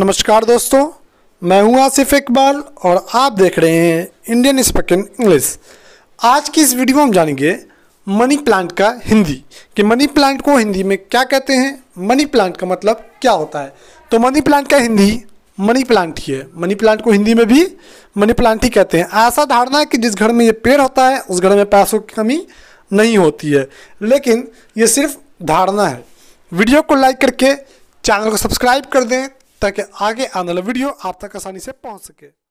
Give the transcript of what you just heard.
नमस्कार दोस्तों मैं हूं आसिफ इकबाल और आप देख रहे हैं इंडियन स्पोकन इंग्लिश आज की इस वीडियो में हम जानेंगे मनी प्लांट का हिंदी कि मनी प्लांट को हिंदी में क्या कहते हैं मनी प्लांट का मतलब क्या होता है तो मनी प्लांट का हिंदी मनी प्लांट ही है मनी प्लांट को हिंदी में भी मनी प्लांट ही कहते हैं ऐसा धारणा है कि जिस घर में ये पेड़ होता है उस घर में पैसों की कमी नहीं होती है लेकिन ये सिर्फ धारणा है वीडियो को लाइक करके चैनल को सब्सक्राइब कर दें ताकि आगे आने वाला वीडियो आप तक आसानी से पहुंच सके